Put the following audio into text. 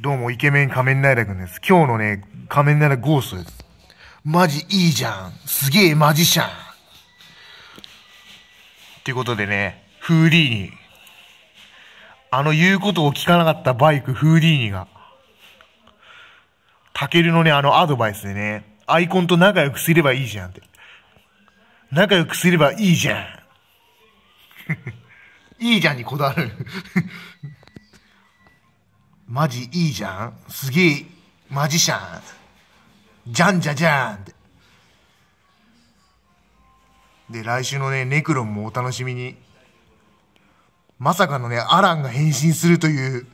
どうも、イケメン仮面ライダーくんです。今日のね、仮面ライダーゴーストです。マジいいじゃん。すげえマジシャン。っていうことでね、フーディーニ。あの言うことを聞かなかったバイク、フーディーニが。タケルのね、あのアドバイスでね、アイコンと仲良くすればいいじゃんって。仲良くすればいいじゃん。いいじゃんにこだわるマジいいじゃんすげえマジシャンじゃんじゃじゃんってで来週のねネクロンもお楽しみにまさかのねアランが変身するという